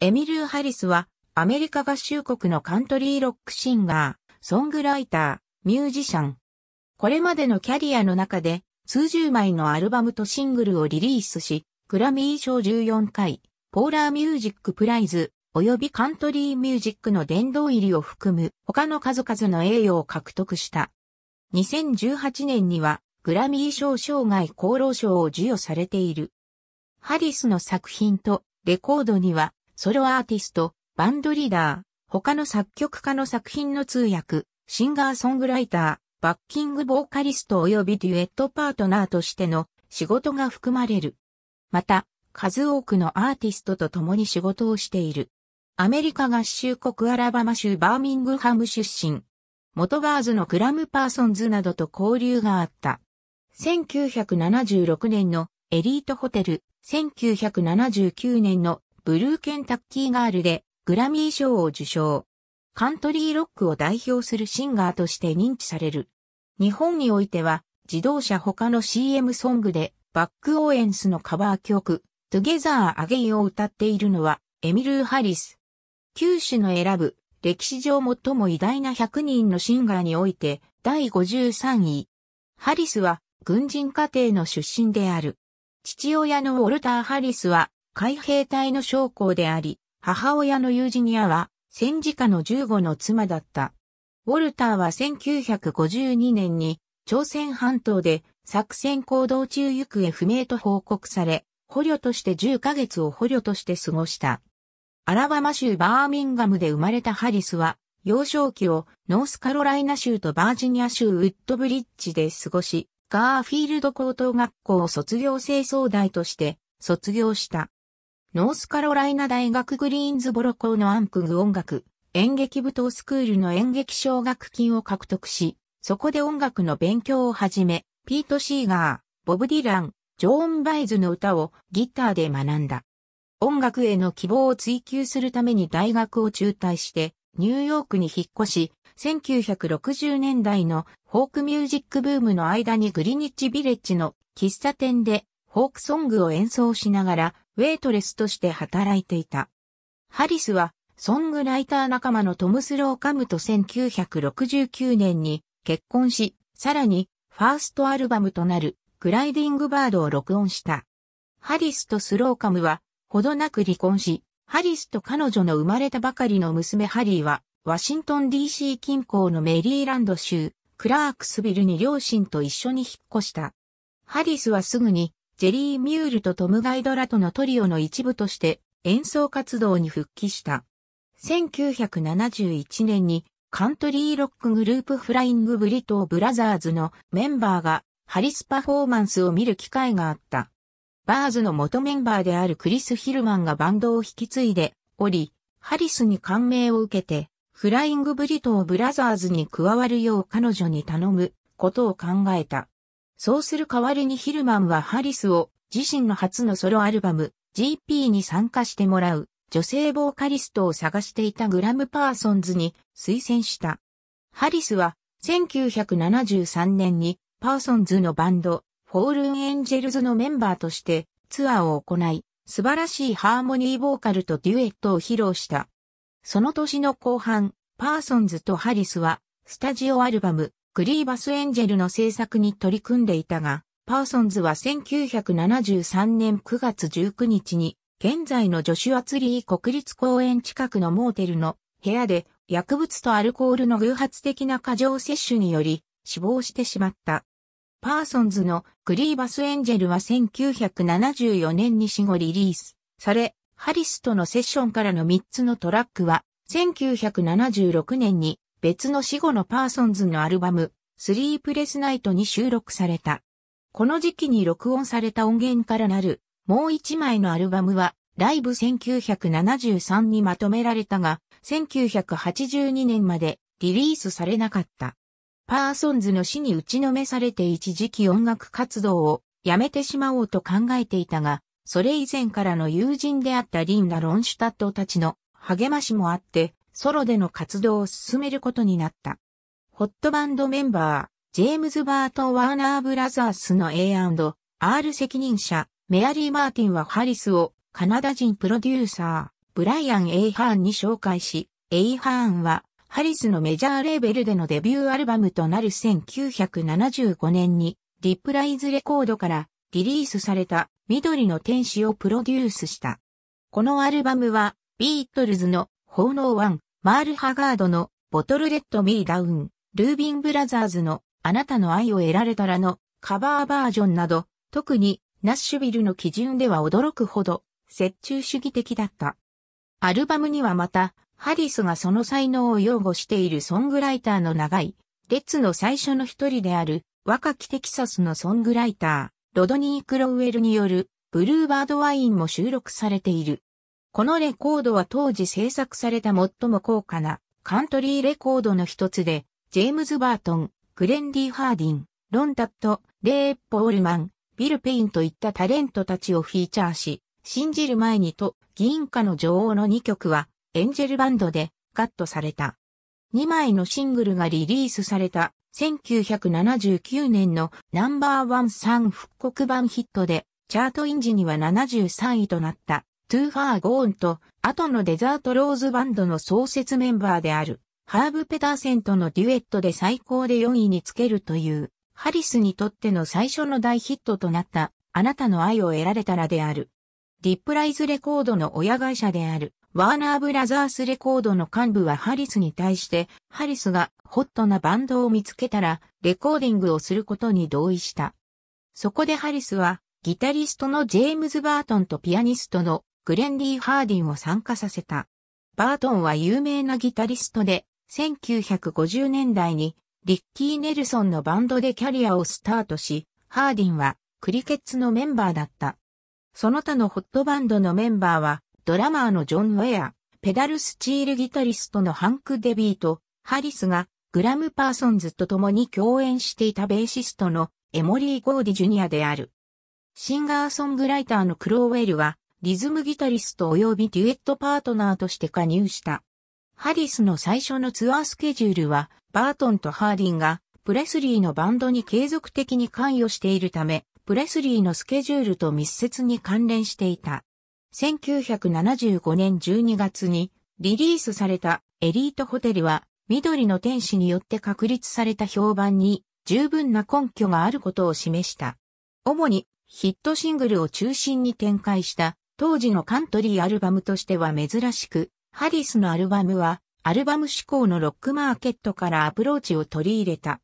エミルー・ハリスは、アメリカ合衆国のカントリーロックシンガー、ソングライター、ミュージシャン。これまでのキャリアの中で、数十枚のアルバムとシングルをリリースし、グラミー賞14回、ポーラーミュージックプライズ、及びカントリーミュージックの殿堂入りを含む他の数々の栄誉を獲得した。2018年にはグラミー賞生涯功労賞を授与されている。ハリスの作品とレコードにはソロアーティスト、バンドリーダー、他の作曲家の作品の通訳、シンガーソングライター、バッキングボーカリスト及びデュエットパートナーとしての仕事が含まれる。また、数多くのアーティストと共に仕事をしている。アメリカ合衆国アラバマ州バーミングハム出身。元バーズのクラムパーソンズなどと交流があった。1976年のエリートホテル、1979年のブルーケンタッキーガールでグラミー賞を受賞。カントリーロックを代表するシンガーとして認知される。日本においては自動車他の CM ソングでバックオーエンスのカバー曲 Together Again を歌っているのはエミルー・ハリス。九州の選ぶ歴史上最も偉大な100人のシンガーにおいて第53位。ハリスは軍人家庭の出身である。父親のウォルター・ハリスは海兵隊の将校であり、母親のユージニアは戦時下の15の妻だった。ウォルターは1952年に朝鮮半島で作戦行動中行方不明と報告され、捕虜として10ヶ月を捕虜として過ごした。アラバマ州バーミンガムで生まれたハリスは、幼少期をノースカロライナ州とバージニア州ウッドブリッジで過ごし、ガーフィールド高等学校を卒業生総代として卒業した。ノースカロライナ大学グリーンズボロ校のアンプグ音楽、演劇舞踏スクールの演劇奨学金を獲得し、そこで音楽の勉強を始め、ピート・シーガー、ボブ・ディラン、ジョーン・バイズの歌をギターで学んだ。音楽への希望を追求するために大学を中退して、ニューヨークに引っ越し、1960年代のフォークミュージックブームの間にグリニッジビレッジの喫茶店でフォークソングを演奏しながらウェイトレスとして働いていた。ハリスは、ソングライター仲間のトム・スローカムと1969年に結婚し、さらに、ファーストアルバムとなる、グライディングバードを録音した。ハリスとスローカムは、ほどなく離婚し、ハリスと彼女の生まれたばかりの娘ハリーは、ワシントン DC 近郊のメリーランド州、クラークスビルに両親と一緒に引っ越した。ハリスはすぐにジェリー・ミュールとトム・ガイドラとのトリオの一部として演奏活動に復帰した。1971年にカントリーロックグループフライング・ブリトー・ブラザーズのメンバーがハリスパフォーマンスを見る機会があった。バーズの元メンバーであるクリス・ヒルマンがバンドを引き継いでおり、ハリスに感銘を受けて、フライング・ブリトー・ブラザーズに加わるよう彼女に頼むことを考えた。そうする代わりにヒルマンはハリスを自身の初のソロアルバム GP に参加してもらう女性ボーカリストを探していたグラム・パーソンズに推薦した。ハリスは1973年にパーソンズのバンドフォールン・エンジェルズのメンバーとしてツアーを行い素晴らしいハーモニーボーカルとデュエットを披露した。その年の後半、パーソンズとハリスはスタジオアルバムクリーバスエンジェルの制作に取り組んでいたが、パーソンズは1973年9月19日に、現在のジョシュアツリー国立公園近くのモーテルの部屋で薬物とアルコールの偶発的な過剰摂取により死亡してしまった。パーソンズのクリーバスエンジェルは1974年に死後リリースされ、ハリスとのセッションからの3つのトラックは1976年に別の死後のパーソンズのアルバム、スリープレスナイトに収録された。この時期に録音された音源からなる、もう一枚のアルバムは、ライブ1973にまとめられたが、1982年までリリースされなかった。パーソンズの死に打ちのめされて一時期音楽活動をやめてしまおうと考えていたが、それ以前からの友人であったリンダ・ロンシュタットたちの励ましもあって、ソロでの活動を進めることになった。ホットバンドメンバー、ジェームズ・バート・ワーナー・ブラザースの A&R 責任者、メアリー・マーティンはハリスをカナダ人プロデューサー、ブライアン・エイハーンに紹介し、エイハーンはハリスのメジャーレーベルでのデビューアルバムとなる1975年に、リプライズレコードからリリースされた緑の天使をプロデュースした。このアルバムはビートルズの奉納1、マール・ハガードのボトル・レッド・ミー・ダウン、ルービン・ブラザーズのあなたの愛を得られたらのカバーバージョンなど、特にナッシュビルの基準では驚くほど、折衷主義的だった。アルバムにはまた、ハリスがその才能を擁護しているソングライターの長い、列の最初の一人である、若きテキサスのソングライター、ロドニー・クロウエルによる、ブルーバードワインも収録されている。このレコードは当時制作された最も高価なカントリーレコードの一つで、ジェームズ・バートン、グレンディ・ハーディン、ロンタット、レイ・ポールマン、ビル・ペインといったタレントたちをフィーチャーし、信じる前にと、銀貨の女王の2曲は、エンジェルバンドで、カットされた。2枚のシングルがリリースされた、1979年のナンバーワン3復刻版ヒットで、チャートイン時には73位となった。トゥー・ファー・ゴーンと、後のデザート・ローズバンドの創設メンバーである、ハーブ・ペターセンとのデュエットで最高で4位につけるという、ハリスにとっての最初の大ヒットとなった、あなたの愛を得られたらである。ディップライズレコードの親会社である、ワーナーブラザースレコードの幹部はハリスに対して、ハリスがホットなバンドを見つけたら、レコーディングをすることに同意した。そこでハリスは、ギタリストのジェームズ・バートンとピアニストのグレンディ・ハーディンを参加させた。バートンは有名なギタリストで、1950年代にリッキー・ネルソンのバンドでキャリアをスタートし、ハーディンはクリケッツのメンバーだった。その他のホットバンドのメンバーは、ドラマーのジョン・ウェア、ペダルスチールギタリストのハンク・デビーと、ハリスがグラム・パーソンズと共に共演していたベーシストのエモリー・ゴーディ・ジュニアである。シンガーソングライターのクローウェルはリズムギタリスト及びデュエットパートナーとして加入した。ハリスの最初のツアースケジュールは、バートンとハーディンが、プレスリーのバンドに継続的に関与しているため、プレスリーのスケジュールと密接に関連していた。1975年12月にリリースされたエリートホテルは緑の天使によって確立された評判に十分な根拠があることを示した。主にヒットシングルを中心に展開した当時のカントリーアルバムとしては珍しく、ハリスのアルバムは、アルバム志向のロックマーケットからアプローチを取り入れた。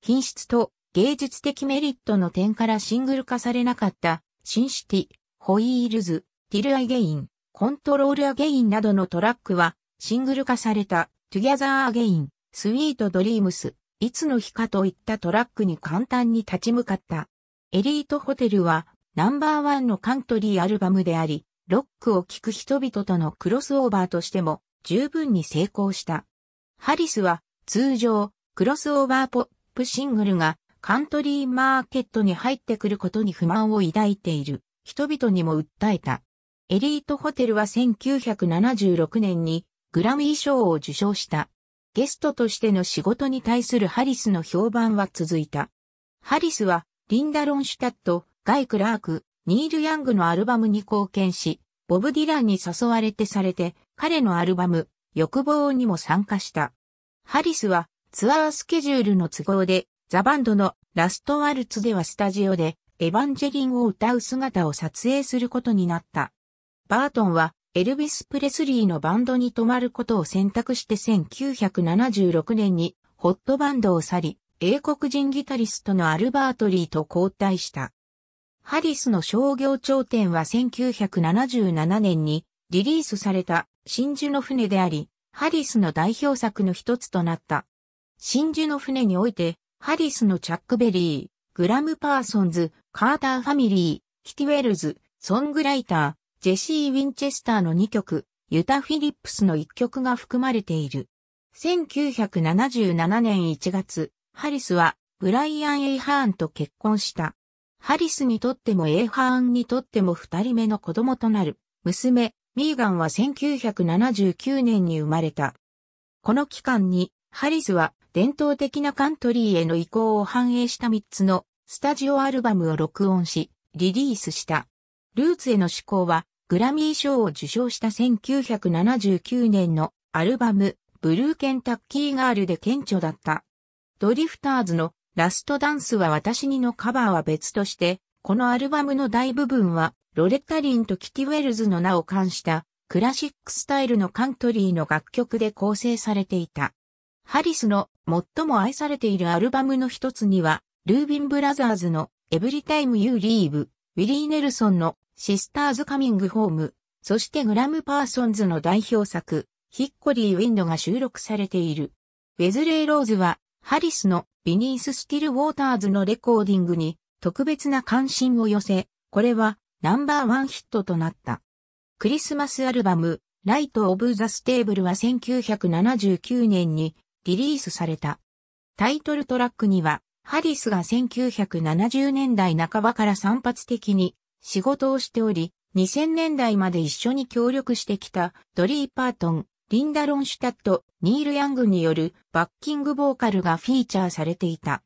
品質と芸術的メリットの点からシングル化されなかった、シンシティ、ホイールズ、ティルアゲイン、コントロールアゲインなどのトラックは、シングル化された、トゥギャザーアゲイン、スウィートドリームス、いつの日かといったトラックに簡単に立ち向かった。エリートホテルは、ナンバーワンのカントリーアルバムであり、ロックを聴く人々とのクロスオーバーとしても十分に成功した。ハリスは通常クロスオーバーポップシングルがカントリーマーケットに入ってくることに不満を抱いている人々にも訴えた。エリートホテルは1976年にグラミー賞を受賞した。ゲストとしての仕事に対するハリスの評判は続いた。ハリスはリンダ・ロンシュタット、ガイ・クラーク、ニール・ヤングのアルバムに貢献し、ボブ・ディランに誘われてされて、彼のアルバム、欲望にも参加した。ハリスは、ツアースケジュールの都合で、ザ・バンドのラストワルツではスタジオで、エヴァンジェリンを歌う姿を撮影することになった。バートンは、エルビス・プレスリーのバンドに泊まることを選択して1976年にホットバンドを去り、英国人ギタリストのアルバートリーと交代した。ハリスの商業頂点は1977年にリリースされた真珠の船であり、ハリスの代表作の一つとなった。真珠の船において、ハリスのチャックベリー、グラム・パーソンズ、カーター・ファミリー、キティ・ウェルズ、ソングライター、ジェシー・ウィンチェスターの2曲、ユタ・フィリップスの1曲が含まれている。1977年1月、ハリスはブライアン・エイハーンと結婚した。ハリスにとってもエーハーンにとっても二人目の子供となる、娘、ミーガンは1979年に生まれた。この期間に、ハリスは伝統的なカントリーへの移行を反映した三つのスタジオアルバムを録音し、リリースした。ルーツへの思考は、グラミー賞を受賞した1979年のアルバム、ブルーケンタッキーガールで顕著だった。ドリフターズのラストダンスは私にのカバーは別として、このアルバムの大部分は、ロレッタリンとキティ・ウェルズの名を冠した、クラシックスタイルのカントリーの楽曲で構成されていた。ハリスの最も愛されているアルバムの一つには、ルービン・ブラザーズのエブリタイム・ユー・リーブ、ウィリー・ネルソンのシスターズ・カミング・ホーム、そしてグラム・パーソンズの代表作、ヒッコリー・ウィンドが収録されている。ウェズレイ・ローズは、ハリスのビニース・スティル・ウォーターズのレコーディングに特別な関心を寄せ、これはナンバーワンヒットとなった。クリスマスアルバム、ライト・オブ・ザ・ステーブルは1979年にリリースされた。タイトルトラックには、ハリスが1970年代半ばから散発的に仕事をしており、2000年代まで一緒に協力してきたドリー・パートン、リンダ・ロンシュタット、ニール・ヤングによるバッキングボーカルがフィーチャーされていた。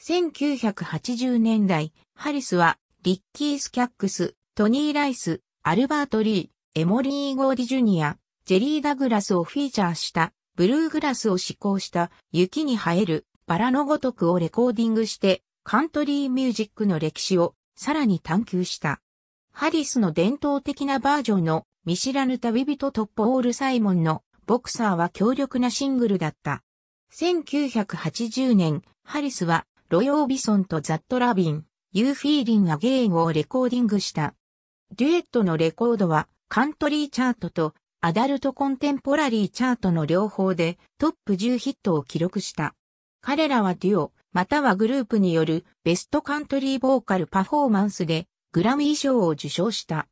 1980年代、ハリスは、リッキー・スキャックス、トニー・ライス、アルバート・リー、エモリー・ゴーディ・ジュニア、ジェリー・ダグラスをフィーチャーした、ブルーグラスを試行した雪に生えるバラのごとくをレコーディングしてカントリーミュージックの歴史をさらに探求した。ハリスの伝統的なバージョンの見知らぬ旅人トップオールサイモンのボクサーは強力なシングルだった。1980年、ハリスはロヨービソンとザットラビン、ユーフィーリン・アゲインをレコーディングした。デュエットのレコードはカントリーチャートとアダルトコンテンポラリーチャートの両方でトップ10ヒットを記録した。彼らはデュオ、またはグループによるベストカントリーボーカルパフォーマンスでグラミー賞を受賞した。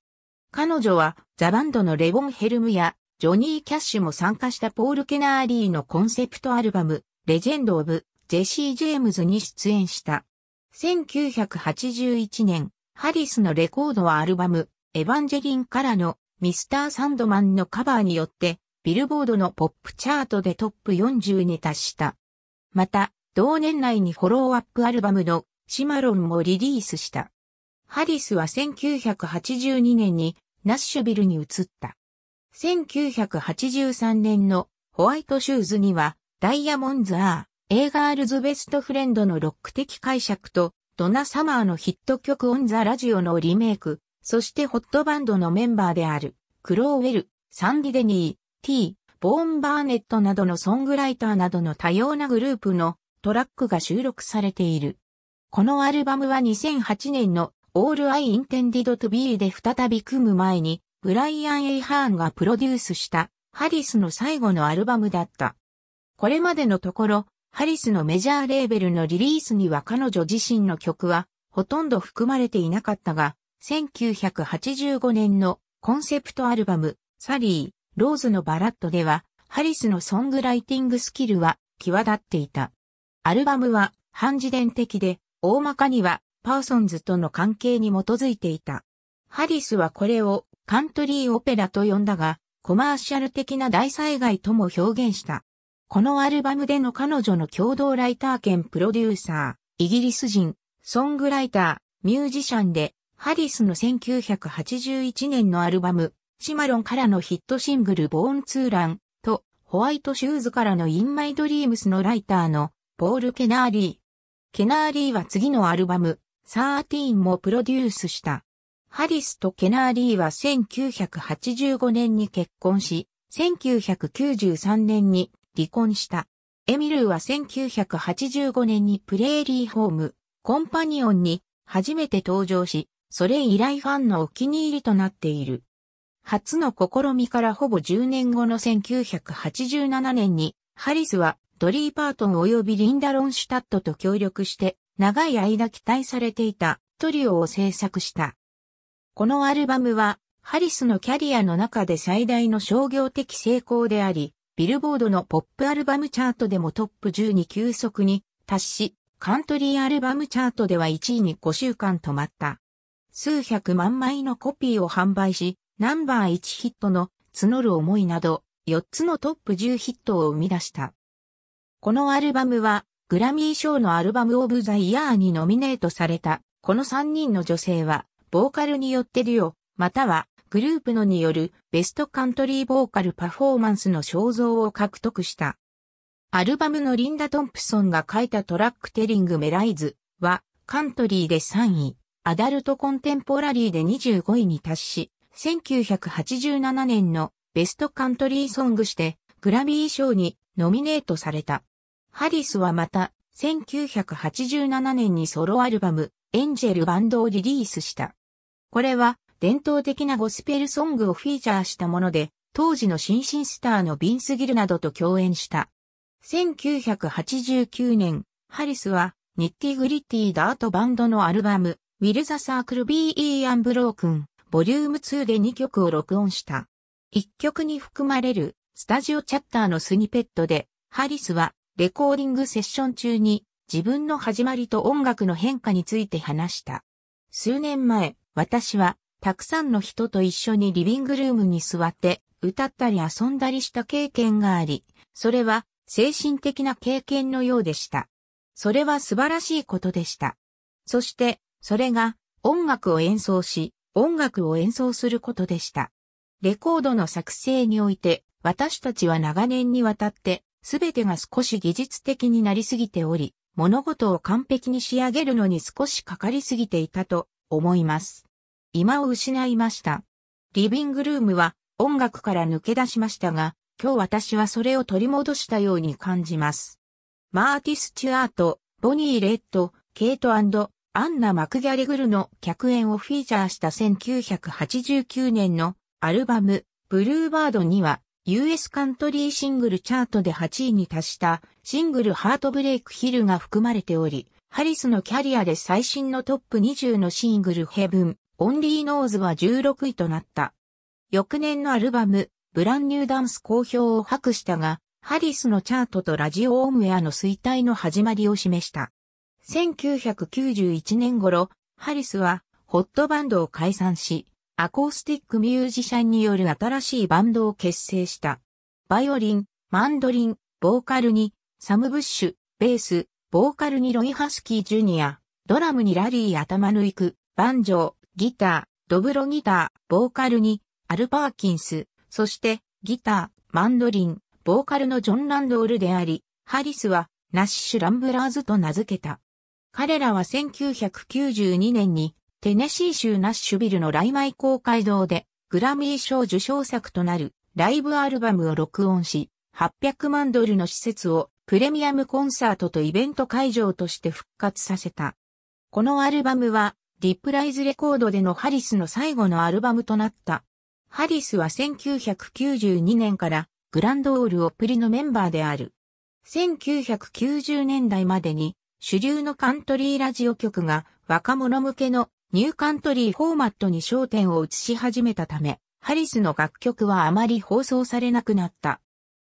彼女はザバンドのレボン・ヘルムやジョニー・キャッシュも参加したポール・ケナーリーのコンセプトアルバム、レジェンド・オブ・ジェシー・ジェームズに出演した。1981年、ハリスのレコードはアルバム、エヴァンジェリンからのミスター・サンドマンのカバーによって、ビルボードのポップチャートでトップ40に達した。また、同年内にフォローアップアルバムのシマロンもリリースした。ハリスは1982年にナッシュビルに移った。1983年のホワイトシューズには、ダイヤモンズ・アー、エーガールズ・ベスト・フレンドのロック的解釈と、ドナ・サマーのヒット曲オン・ザ・ラジオのリメイク、そしてホットバンドのメンバーである、クローウェル、サンディ・デニー、T、ボーン・バーネットなどのソングライターなどの多様なグループのトラックが収録されている。このアルバムは2008年のオール・アイ・インテンディド・トゥ・ビーで再び組む前にブライアン・エイハーンがプロデュースしたハリスの最後のアルバムだった。これまでのところ、ハリスのメジャーレーベルのリリースには彼女自身の曲はほとんど含まれていなかったが、1985年のコンセプトアルバム、サリー、ローズのバラッドでは、ハリスのソングライティングスキルは際立っていた。アルバムは半自伝的で、大まかにはパーソンズとの関係に基づいていた。ハリスはこれをカントリーオペラと呼んだが、コマーシャル的な大災害とも表現した。このアルバムでの彼女の共同ライター兼プロデューサー、イギリス人、ソングライター、ミュージシャンで、ハリスの1981年のアルバム、シマロンからのヒットシングルボーンツーランと、ホワイトシューズからのインマイドリームスのライターの、ポール・ケナーリー。ケナーリーは次のアルバム、サーティーンもプロデュースした。ハリスとケナーリーは1985年に結婚し、1993年に離婚した。エミルーは1985年にプレーリーホーム、コンパニオンに初めて登場し、それ以来ファンのお気に入りとなっている。初の試みからほぼ10年後の1987年に、ハリスはドリー・パートン及びリンダ・ロンシュタットと協力して、長い間期待されていたトリオを制作した。このアルバムは、ハリスのキャリアの中で最大の商業的成功であり、ビルボードのポップアルバムチャートでもトップ10に急速に達し、カントリーアルバムチャートでは1位に5週間止まった。数百万枚のコピーを販売し、ナンバー1ヒットの募る思いなど、4つのトップ10ヒットを生み出した。このアルバムは、グラミー賞のアルバムオブザイヤーにノミネートされた、この3人の女性は、ボーカルによってデュオ、またはグループのによるベストカントリーボーカルパフォーマンスの肖像を獲得した。アルバムのリンダ・トンプソンが書いたトラックテリング・メライズはカントリーで3位、アダルトコンテンポラリーで25位に達し、1987年のベストカントリーソングしてグラミー賞にノミネートされた。ハリスはまた1987年にソロアルバムエンジェルバンドをリリースした。これは伝統的なゴスペルソングをフィーチャーしたもので、当時の新進スターのビンスギルなどと共演した。1989年、ハリスはニッティグリッティダートバンドのアルバム、ウィルザサークル BE アンブロークン、ボリューム2で2曲を録音した。1曲に含まれるスタジオチャッターのスニペットで、ハリスはレコーディングセッション中に自分の始まりと音楽の変化について話した。数年前、私は、たくさんの人と一緒にリビングルームに座って、歌ったり遊んだりした経験があり、それは、精神的な経験のようでした。それは素晴らしいことでした。そして、それが、音楽を演奏し、音楽を演奏することでした。レコードの作成において、私たちは長年にわたって、すべてが少し技術的になりすぎており、物事を完璧に仕上げるのに少しかかりすぎていたと思います。今を失いました。リビングルームは音楽から抜け出しましたが、今日私はそれを取り戻したように感じます。マーティ・スチュアート、ボニー・レッド、ケイトアンナ・マクギャリグルの客演をフィーチャーした1989年のアルバム、ブルーバードには、US カントリーシングルチャートで8位に達したシングルハートブレイクヒルが含まれており、ハリスのキャリアで最新のトップ20のシングルヘブン、オンリーノーズは16位となった。翌年のアルバム、ブランニューダンス好評を博したが、ハリスのチャートとラジオオウエアの衰退の始まりを示した。1991年頃、ハリスはホットバンドを解散し、アコースティックミュージシャンによる新しいバンドを結成した。バイオリン、マンドリン、ボーカルに、サム・ブッシュ、ベース、ボーカルにロイ・ハスキー・ジュニア、ドラムにラリー・頭抜く、バンジョー、ギター、ドブロギター、ボーカルに、アル・パーキンス、そして、ギター、マンドリン、ボーカルのジョン・ランドールであり、ハリスは、ナッシュ・ランブラーズと名付けた。彼らは1992年に、テネシー州ナッシュビルのライマイ公会堂でグラミー賞受賞作となるライブアルバムを録音し、800万ドルの施設をプレミアムコンサートとイベント会場として復活させた。このアルバムは、リプライズレコードでのハリスの最後のアルバムとなった。ハリスは1992年からグランドオールオプリのメンバーである。1990年代までに主流のカントリーラジオ局が若者向けのニューカントリーフォーマットに焦点を移し始めたため、ハリスの楽曲はあまり放送されなくなった。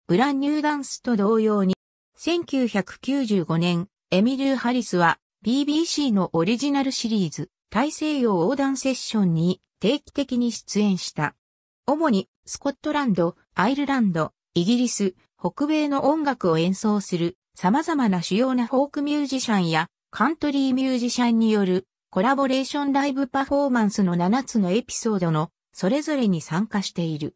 ブランニューダンスと同様に、1995年、エミリュー・ハリスは BBC のオリジナルシリーズ、大西洋横断セッションに定期的に出演した。主にスコットランド、アイルランド、イギリス、北米の音楽を演奏する様々な主要なフォークミュージシャンやカントリーミュージシャンによるコラボレーションライブパフォーマンスの7つのエピソードのそれぞれに参加している。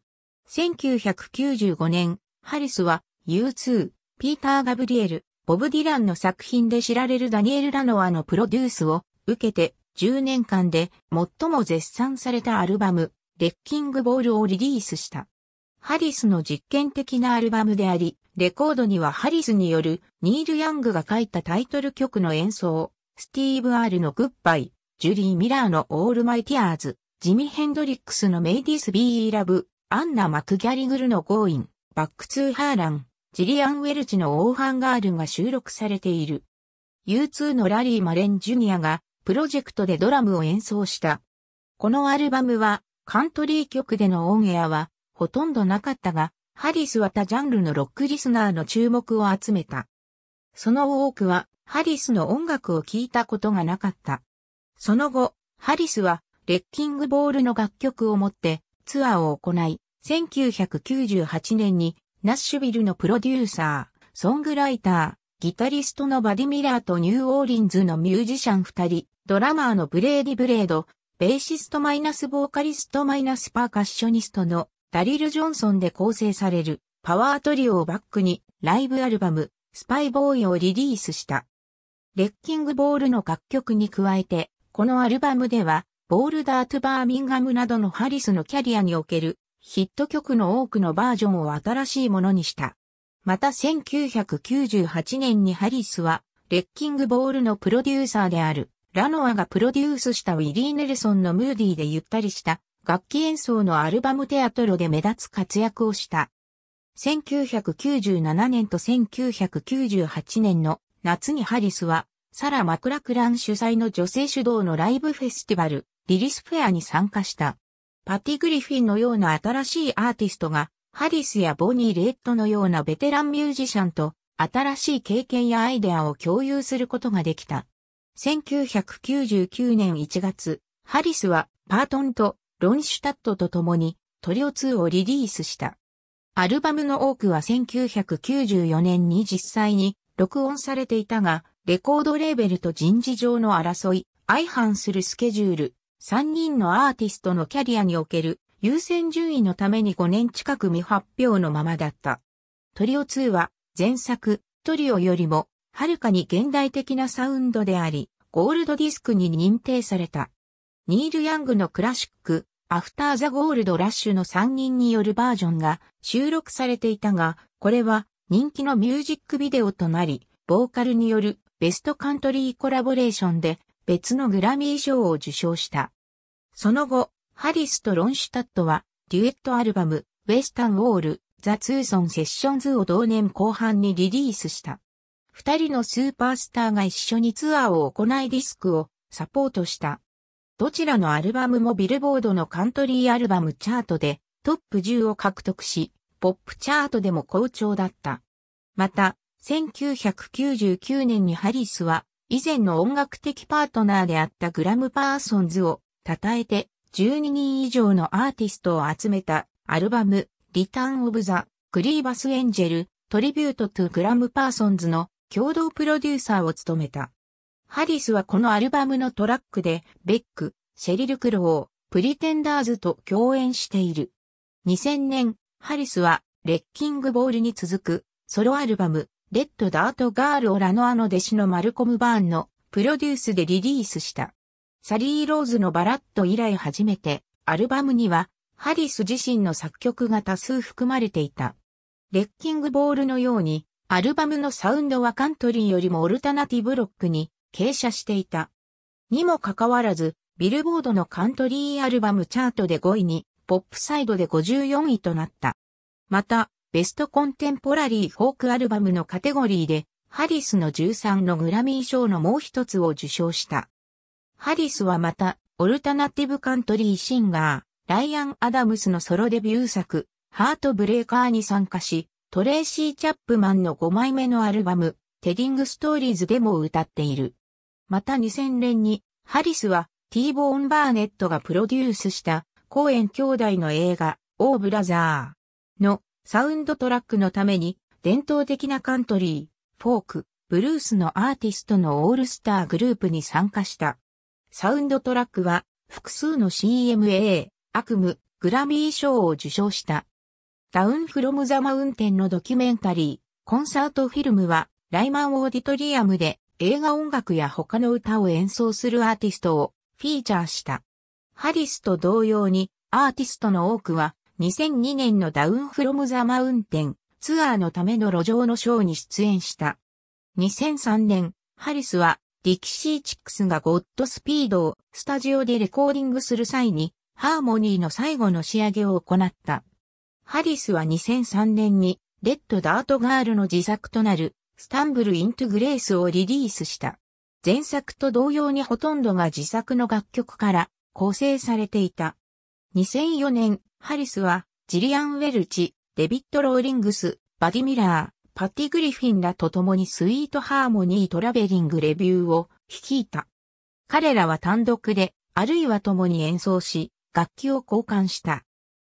1995年、ハリスは U2、ピーター・ガブリエル、ボブ・ディランの作品で知られるダニエル・ラノアのプロデュースを受けて10年間で最も絶賛されたアルバム、レッキング・ボールをリリースした。ハリスの実験的なアルバムであり、レコードにはハリスによるニール・ヤングが書いたタイトル曲の演奏、スティーブ・アールのグッバイ、ジュリー・ミラーのオールマイティアーズ、ジミ・ヘンドリックスのメイディス・ビー・ラブ、アンナ・マクギャリグルのゴーイン、バック・ツー・ハーラン、ジリアン・ウェルチのオーハンガールが収録されている。U2 のラリー・マレン・ジュニアがプロジェクトでドラムを演奏した。このアルバムはカントリー曲でのオンエアはほとんどなかったが、ハリスは他ジャンルのロックリスナーの注目を集めた。その多くはハリスの音楽を聴いたことがなかった。その後、ハリスは、レッキングボールの楽曲を持ってツアーを行い、1998年にナッシュビルのプロデューサー、ソングライター、ギタリストのバディ・ミラーとニューオーリンズのミュージシャン二人、ドラマーのブレーディ・ブレード、ベーシストマイナスボーカリストマイナスパーカッショニストのダリル・ジョンソンで構成されるパワートリオをバックにライブアルバム、スパイボーイをリリースした。レッキングボールの楽曲に加えて、このアルバムでは、ボールダートバーミンガムなどのハリスのキャリアにおけるヒット曲の多くのバージョンを新しいものにした。また1998年にハリスは、レッキングボールのプロデューサーである、ラノアがプロデュースしたウィリー・ネルソンのムーディーでゆったりした楽器演奏のアルバムテアトロで目立つ活躍をした。1997年と1998年の夏にハリスは、サラ・マクラクラン主催の女性主導のライブフェスティバル、リリスフェアに参加した。パティ・グリフィンのような新しいアーティストが、ハリスやボニー・レッドのようなベテランミュージシャンと、新しい経験やアイデアを共有することができた。1999年1月、ハリスはパートンとロンシュタットと共にトリオ2をリリースした。アルバムの多くは1994年に実際に録音されていたが、レコードレーベルと人事上の争い、相反するスケジュール、3人のアーティストのキャリアにおける優先順位のために5年近く未発表のままだった。トリオ2は前作トリオよりもはるかに現代的なサウンドであり、ゴールドディスクに認定された。ニール・ヤングのクラシック、アフター・ザ・ゴールド・ラッシュの3人によるバージョンが収録されていたが、これは人気のミュージックビデオとなり、ボーカルによるベストカントリーコラボレーションで別のグラミー賞を受賞した。その後、ハリスとロンシュタットはデュエットアルバムウェスタンウォールザ・ツーソン・セッションズを同年後半にリリースした。二人のスーパースターが一緒にツアーを行いディスクをサポートした。どちらのアルバムもビルボードのカントリーアルバムチャートでトップ10を獲得し、ポップチャートでも好調だった。また、1999年にハリスは、以前の音楽的パートナーであったグラム・パーソンズを称えて12人以上のアーティストを集めたアルバムリターン・オブ・ザ・クリーバス・エンジェル・トリビュート・トゥ・グラム・パーソンズの共同プロデューサーを務めた。ハリスはこのアルバムのトラックでベック、シェリル・クロー、プリテンダーズと共演している。2000年、ハリスは、レッキングボールに続く、ソロアルバム、レッド・ダート・ガール・オラノアの弟子のマルコム・バーンのプロデュースでリリースした。サリー・ローズのバラッド以来初めて、アルバムには、ハリス自身の作曲が多数含まれていた。レッキングボールのように、アルバムのサウンドはカントリーよりもオルタナティブロックに傾斜していた。にもかかわらず、ビルボードのカントリーアルバムチャートで5位にポップサイドで54位となった。また、ベストコンテンポラリーフォークアルバムのカテゴリーで、ハリスの13のグラミー賞のもう一つを受賞した。ハリスはまた、オルタナティブカントリーシンガー、ライアン・アダムスのソロデビュー作、ハートブレーカーに参加し、トレーシー・チャップマンの5枚目のアルバム、テディング・ストーリーズでも歌っている。また2000年に、ハリスは、ティーボーン・バーネットがプロデュースした、コーエン兄弟の映画、オー・ブラザーのサウンドトラックのために、伝統的なカントリー、フォーク、ブルースのアーティストのオールスターグループに参加した。サウンドトラックは、複数の CMA、悪夢、グラミー賞を受賞した。ダウンフロムザマウンテンのドキュメンタリー、コンサートフィルムは、ライマンオーディトリアムで映画音楽や他の歌を演奏するアーティストをフィーチャーした。ハリスと同様に、アーティストの多くは、2002年のダウンフロムザマウンテンツアーのための路上のショーに出演した。2003年、ハリスは、ディキシーチックスがゴッドスピードをスタジオでレコーディングする際に、ハーモニーの最後の仕上げを行った。ハリスは2003年に、レッドダートガールの自作となる、スタンブル・イントゥ・グレースをリリースした。前作と同様にほとんどが自作の楽曲から構成されていた。2004年、ハリスは、ジリアン・ウェルチ、デビット・ローリングス、バディ・ミラー、パティ・グリフィンらと共にスイート・ハーモニー・トラベリング・レビューを率いた。彼らは単独で、あるいは共に演奏し、楽器を交換した。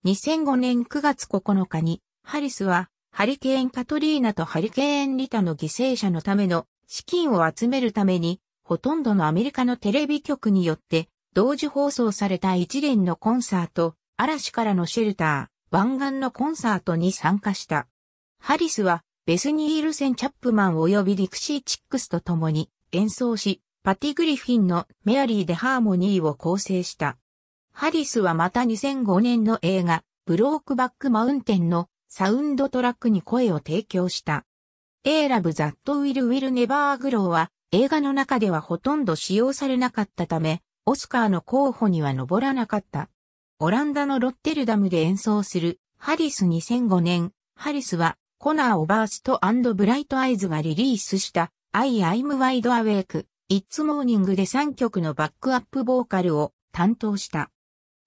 2005年9月9日に、ハリスは、ハリケーン・カトリーナとハリケーン・リタの犠牲者のための資金を集めるために、ほとんどのアメリカのテレビ局によって同時放送された一連のコンサート、嵐からのシェルター、湾岸のコンサートに参加した。ハリスは、ベスニールセン・チャップマン及びディクシー・チックスと共に演奏し、パティ・グリフィンのメアリーでハーモニーを構成した。ハリスはまた2005年の映画、ブロークバック・マウンテンのサウンドトラックに声を提供した。エーラブ・ザット・ウィル・ウィル・ネバー・グローは映画の中ではほとんど使用されなかったため、オスカーの候補には上らなかった。オランダのロッテルダムで演奏するハリス2005年、ハリスはコナー・オバーストブライト・アイズがリリースした I I'm Wide Awake, It's Morning で3曲のバックアップボーカルを担当した。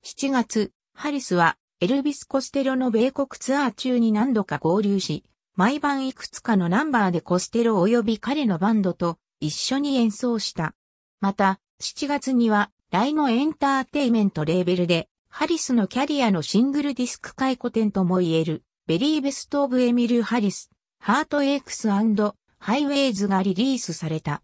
7月、ハリスはエルビス・コステロの米国ツアー中に何度か合流し、毎晩いくつかのナンバーでコステロ及び彼のバンドと一緒に演奏した。また、7月には、ライノエンターテイメントレーベルで、ハリスのキャリアのシングルディスク回顧展とも言える、ベリーベスト・オブ・エミル・ハリス、ハート・エイクス・ハイウェイズがリリースされた。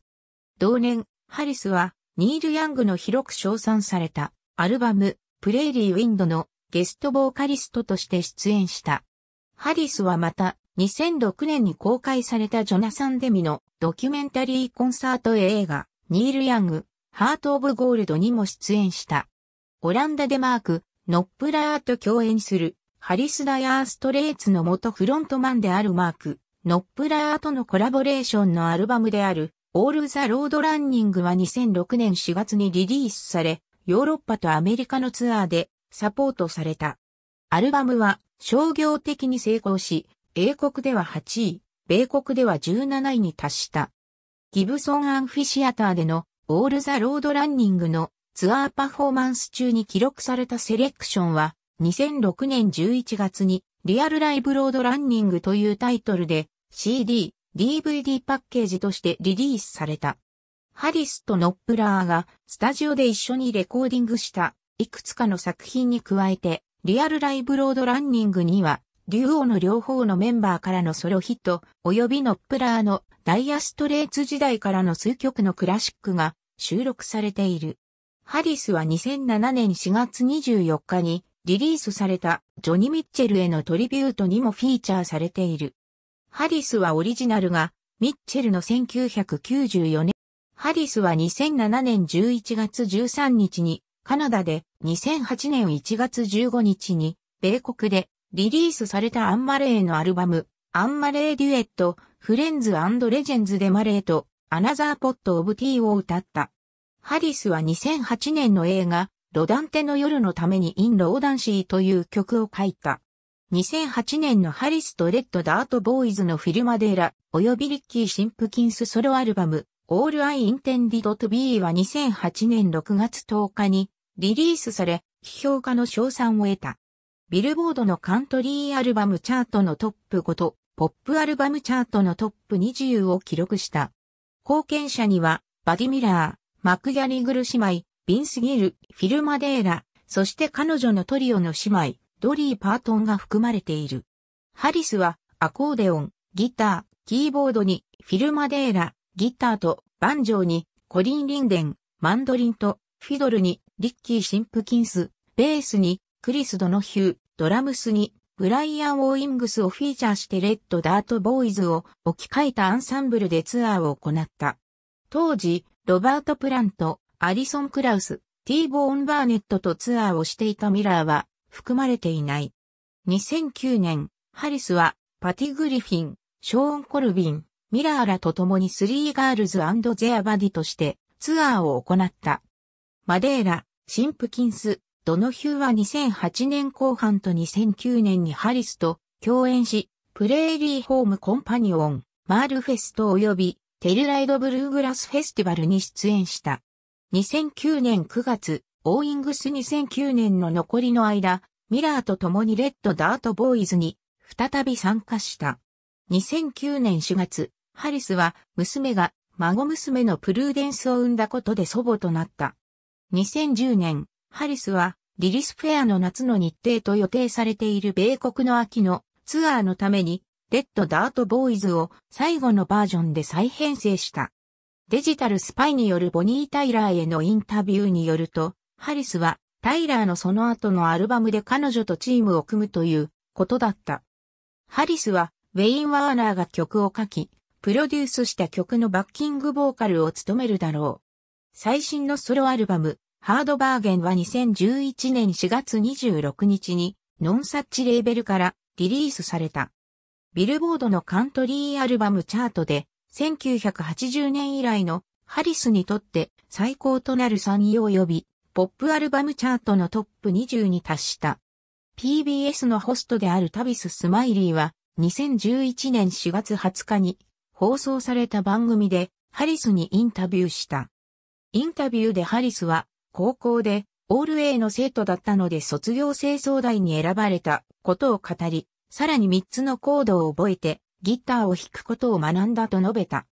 同年、ハリスは、ニール・ヤングの広く称賛された、アルバム、プレイリー・ウィンドのゲストボーカリストとして出演した。ハリスはまた、2006年に公開されたジョナサン・デミのドキュメンタリーコンサート映画、ニール・ヤング、ハート・オブ・ゴールドにも出演した。オランダ・デマーク、ノップラーと共演する、ハリス・ダヤー・ストレーツの元フロントマンであるマーク、ノップラーとのコラボレーションのアルバムである、オール・ザ・ロード・ランニングは2006年4月にリリースされ、ヨーロッパとアメリカのツアーでサポートされた。アルバムは商業的に成功し、英国では8位、米国では17位に達した。ギブソン・アンフィシアターでのオールザロードランニングのツアーパフォーマンス中に記録されたセレクションは2006年11月にリアルライブロードランニングというタイトルで CD、DVD パッケージとしてリリースされた。ハリスとノップラーがスタジオで一緒にレコーディングしたいくつかの作品に加えてリアルライブロードランニングにはュオの両方のメンバーからのソロヒット、及びノップラーのダイアストレーツ時代からの数曲のクラシックが収録されている。ハリスは2007年4月24日にリリースされたジョニ・ー・ミッチェルへのトリビュートにもフィーチャーされている。ハリスはオリジナルがミッチェルの1994年。ハリスは2007年11月13日にカナダで2008年1月15日に米国でリリースされたアンマレーのアルバム、アンマレーデュエット、フレンズレジェンズでマレーと、アナザーポットオブティーを歌った。ハリスは2008年の映画、ロダンテの夜のためにイン・ローダンシーという曲を書いた。2008年のハリスとレッド・ダート・ボーイズのフィルマデーラ、及びリッキー・シンプキンスソロアルバム、オール・アイ・インテンディド・ト・ビーは2008年6月10日にリリースされ、批評家の賞賛を得た。ビルボードのカントリーアルバムチャートのトップ5と、ポップアルバムチャートのトップ20を記録した。貢献者には、バディ・ミラー、マクギャリグル姉妹、ビンスギル、フィルマデーラ、そして彼女のトリオの姉妹、ドリー・パートンが含まれている。ハリスは、アコーデオン、ギター、キーボードに、フィルマデーラ、ギターと、バンジョーに、コリン・リンデン、マンドリンと、フィドルに、リッキー・シンプキンス、ベースに、クリス・ドノヒュー、ドラムスに、ブライアン・ウォーイングスをフィーチャーしてレッド・ダート・ボーイズを置き換えたアンサンブルでツアーを行った。当時、ロバート・プラント、アリソン・クラウス、ティー・ボーン・バーネットとツアーをしていたミラーは含まれていない。2009年、ハリスは、パティ・グリフィン、ショーン・コルビン、ミラーらと共にスリーガールズゼアバディとしてツアーを行った。マデーラ、シンプキンス、ドノヒューは2008年後半と2009年にハリスと共演し、プレーリーホームコンパニオン、マールフェスト及びテルライドブルーグラスフェスティバルに出演した。2009年9月、オーイングス2009年の残りの間、ミラーと共にレッドダートボーイズに再び参加した。2009年4月、ハリスは娘が孫娘のプルーデンスを産んだことで祖母となった。2010年、ハリスは、リリスフェアの夏の日程と予定されている米国の秋のツアーのために、レッドダートボーイズを最後のバージョンで再編成した。デジタルスパイによるボニー・タイラーへのインタビューによると、ハリスはタイラーのその後のアルバムで彼女とチームを組むということだった。ハリスはウェイン・ワーナーが曲を書き、プロデュースした曲のバッキングボーカルを務めるだろう。最新のソロアルバム、ハードバーゲンは2011年4月26日にノンサッチレーベルからリリースされた。ビルボードのカントリーアルバムチャートで1980年以来のハリスにとって最高となる3位及びポップアルバムチャートのトップ20に達した。PBS のホストであるタビス・スマイリーは2011年4月20日に放送された番組でハリスにインタビューした。インタビューでハリスは高校でオール A の生徒だったので卒業清掃台に選ばれたことを語り、さらに3つのコードを覚えてギターを弾くことを学んだと述べた。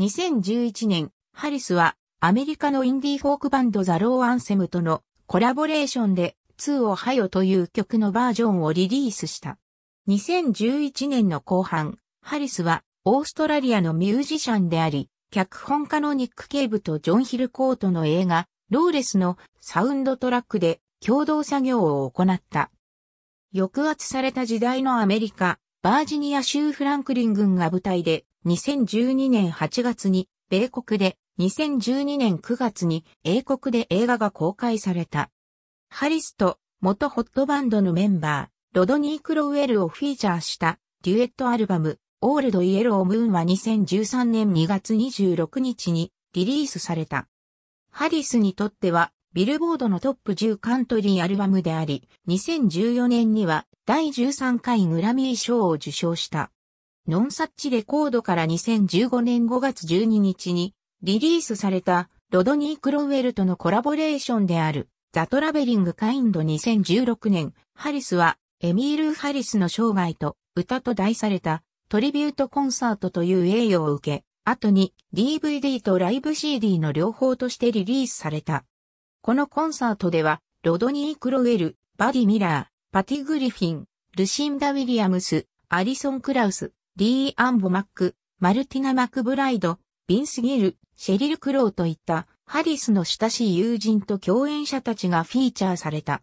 2011年、ハリスはアメリカのインディーフォークバンドザ・ロー・アンセムとのコラボレーションで2をはよという曲のバージョンをリリースした。2011年の後半、ハリスはオーストラリアのミュージシャンであり、脚本家のニック・ケイブとジョン・ヒルコートの映画、ローレスのサウンドトラックで共同作業を行った。抑圧された時代のアメリカ、バージニア州フランクリン軍が舞台で2012年8月に米国で2012年9月に英国で映画が公開された。ハリスと元ホットバンドのメンバー、ロドニー・クロウェルをフィーチャーしたデュエットアルバム、オールド・イエロー・ムーンは2013年2月26日にリリースされた。ハリスにとっては、ビルボードのトップ10カントリーアルバムであり、2014年には第13回グラミー賞を受賞した。ノンサッチレコードから2015年5月12日にリリースされたロドニー・クロウェルとのコラボレーションであるザ・トラベリング・カインド2016年、ハリスはエミール・ハリスの生涯と歌と題されたトリビュートコンサートという栄誉を受け、後に DVD とライブ CD の両方としてリリースされた。このコンサートでは、ロドニー・クロウェル、バディ・ミラー、パティ・グリフィン、ルシンダ・ウィリアムス、アリソン・クラウス、リー・アンボ・マック、マルティナ・マクブライド、ビンス・ギル、シェリル・クロウといったハリスの親しい友人と共演者たちがフィーチャーされた。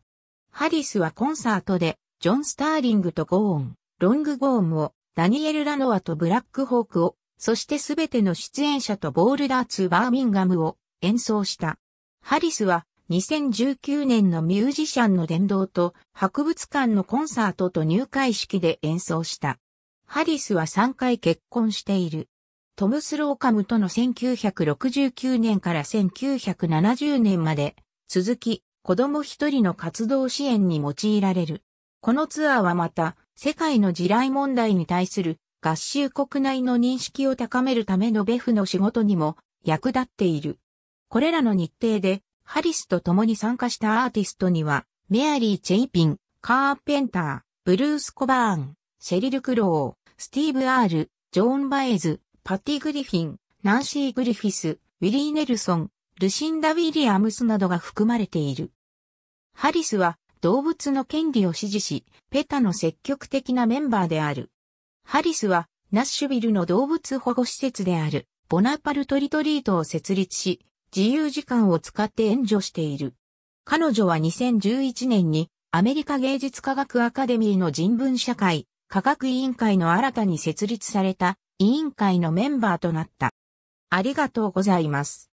ハリスはコンサートで、ジョン・スターリングとゴーン、ロング・ゴーンを、ダニエル・ラノアとブラック・ホークをそしてすべての出演者とボールダーツ・バーミンガムを演奏した。ハリスは2019年のミュージシャンの殿堂と博物館のコンサートと入会式で演奏した。ハリスは3回結婚している。トム・スローカムとの1969年から1970年まで続き子供一人の活動支援に用いられる。このツアーはまた世界の地雷問題に対する合衆国内の認識を高めるためのベフの仕事にも役立っている。これらの日程で、ハリスと共に参加したアーティストには、メアリー・チェイピン、カーペンター、ブルース・コバーン、シェリル・クロー、スティーブ・アール、ジョーン・バエズ、パティ・グリフィン、ナンシー・グリフィス、ウィリー・ネルソン、ルシンダ・ウィリアムスなどが含まれている。ハリスは動物の権利を支持し、ペタの積極的なメンバーである。ハリスは、ナッシュビルの動物保護施設である、ボナパルトリトリートを設立し、自由時間を使って援助している。彼女は2011年に、アメリカ芸術科学アカデミーの人文社会、科学委員会の新たに設立された委員会のメンバーとなった。ありがとうございます。